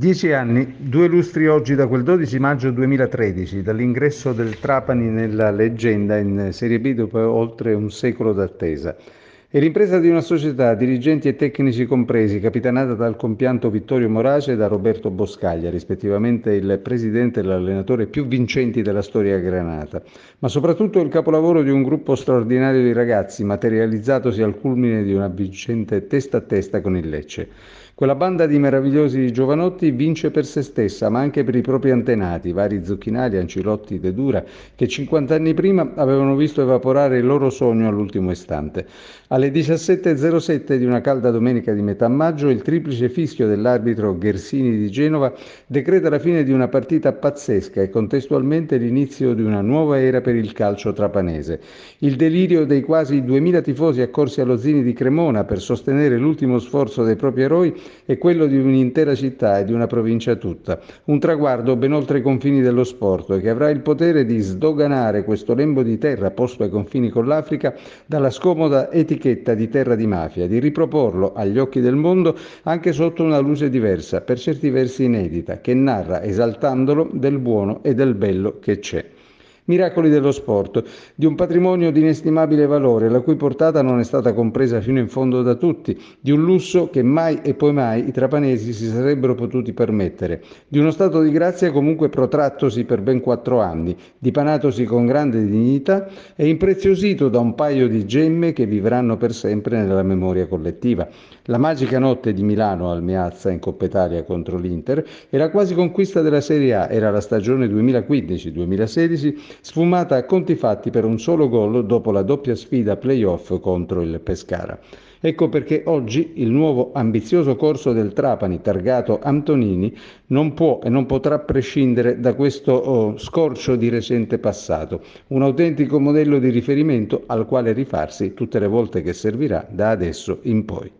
Dieci anni, due lustri oggi da quel 12 maggio 2013, dall'ingresso del Trapani nella leggenda in Serie B dopo oltre un secolo d'attesa. È l'impresa di una società, dirigenti e tecnici compresi, capitanata dal compianto Vittorio Morace e da Roberto Boscaglia, rispettivamente il presidente e l'allenatore più vincenti della storia granata, ma soprattutto il capolavoro di un gruppo straordinario di ragazzi, materializzatosi al culmine di una vincente testa a testa con il Lecce. Quella banda di meravigliosi giovanotti vince per se stessa, ma anche per i propri antenati, vari Zucchinari, Ancilotti, De Dura, che 50 anni prima avevano visto evaporare il loro sogno all'ultimo istante. Alle 17.07 di una calda domenica di metà maggio, il triplice fischio dell'arbitro Ghersini di Genova decreta la fine di una partita pazzesca e contestualmente l'inizio di una nuova era per il calcio trapanese. Il delirio dei quasi 2.000 tifosi accorsi allo Zini di Cremona per sostenere l'ultimo sforzo dei propri eroi e quello di un'intera città e di una provincia tutta. Un traguardo ben oltre i confini dello sport che avrà il potere di sdoganare questo lembo di terra posto ai confini con l'Africa dalla scomoda etichetta di terra di mafia, di riproporlo agli occhi del mondo anche sotto una luce diversa, per certi versi inedita, che narra, esaltandolo, del buono e del bello che c'è. Miracoli dello sport, di un patrimonio di inestimabile valore, la cui portata non è stata compresa fino in fondo da tutti, di un lusso che mai e poi mai i trapanesi si sarebbero potuti permettere, di uno stato di grazia comunque protrattosi per ben quattro anni, dipanatosi con grande dignità e impreziosito da un paio di gemme che vivranno per sempre nella memoria collettiva. La magica notte di Milano al Meazza in Coppa Italia contro l'Inter e la quasi conquista della Serie A era la stagione 2015-2016 sfumata a conti fatti per un solo gol dopo la doppia sfida playoff contro il Pescara. Ecco perché oggi il nuovo ambizioso corso del Trapani, targato Antonini, non può e non potrà prescindere da questo oh, scorcio di recente passato, un autentico modello di riferimento al quale rifarsi tutte le volte che servirà da adesso in poi.